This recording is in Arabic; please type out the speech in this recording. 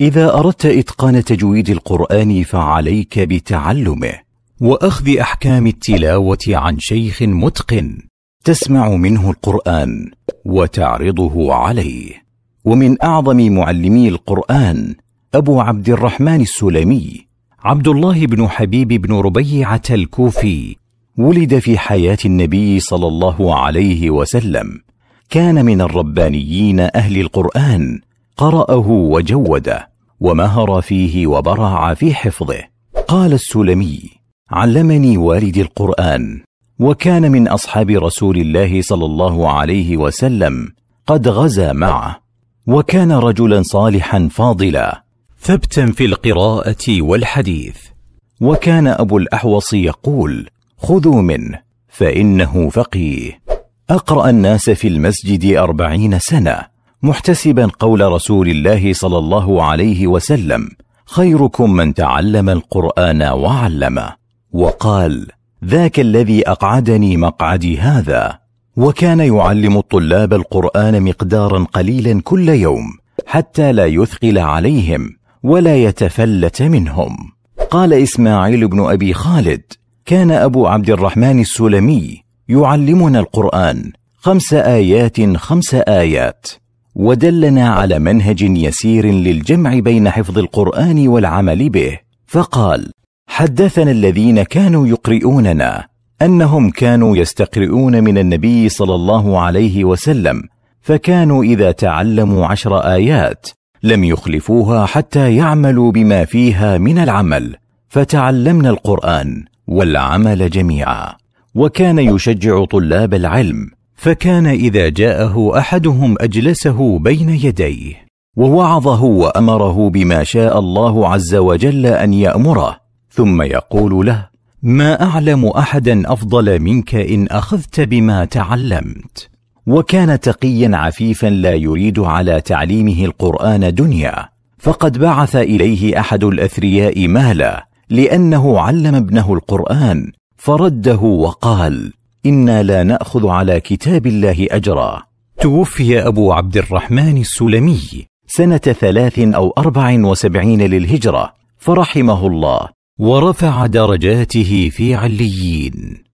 اذا اردت اتقان تجويد القران فعليك بتعلمه واخذ احكام التلاوه عن شيخ متقن تسمع منه القران وتعرضه عليه ومن اعظم معلمي القران ابو عبد الرحمن السلمي عبد الله بن حبيب بن ربيعه الكوفي ولد في حياه النبي صلى الله عليه وسلم كان من الربانيين اهل القران قرأه وجوده ومهر فيه وبرع في حفظه قال السلمي علمني والدي القرآن وكان من أصحاب رسول الله صلى الله عليه وسلم قد غزا معه وكان رجلا صالحا فاضلا ثبتا في القراءة والحديث وكان أبو الأحوص يقول خذوا منه فإنه فقيه أقرأ الناس في المسجد أربعين سنة محتسبا قول رسول الله صلى الله عليه وسلم خيركم من تعلم القران وعلمه وقال ذاك الذي اقعدني مقعدي هذا وكان يعلم الطلاب القران مقدارا قليلا كل يوم حتى لا يثقل عليهم ولا يتفلت منهم قال اسماعيل بن ابي خالد كان ابو عبد الرحمن السلمي يعلمنا القران خمس ايات خمس ايات ودلنا على منهج يسير للجمع بين حفظ القران والعمل به فقال حدثنا الذين كانوا يقرئوننا انهم كانوا يستقرئون من النبي صلى الله عليه وسلم فكانوا اذا تعلموا عشر ايات لم يخلفوها حتى يعملوا بما فيها من العمل فتعلمنا القران والعمل جميعا وكان يشجع طلاب العلم فكان اذا جاءه احدهم اجلسه بين يديه ووعظه وامره بما شاء الله عز وجل ان يامره ثم يقول له ما اعلم احدا افضل منك ان اخذت بما تعلمت وكان تقيا عفيفا لا يريد على تعليمه القران دنيا فقد بعث اليه احد الاثرياء مالا لانه علم ابنه القران فرده وقال انا لا ناخذ على كتاب الله اجرا توفي ابو عبد الرحمن السلمي سنه ثلاث او اربع وسبعين للهجره فرحمه الله ورفع درجاته في عليين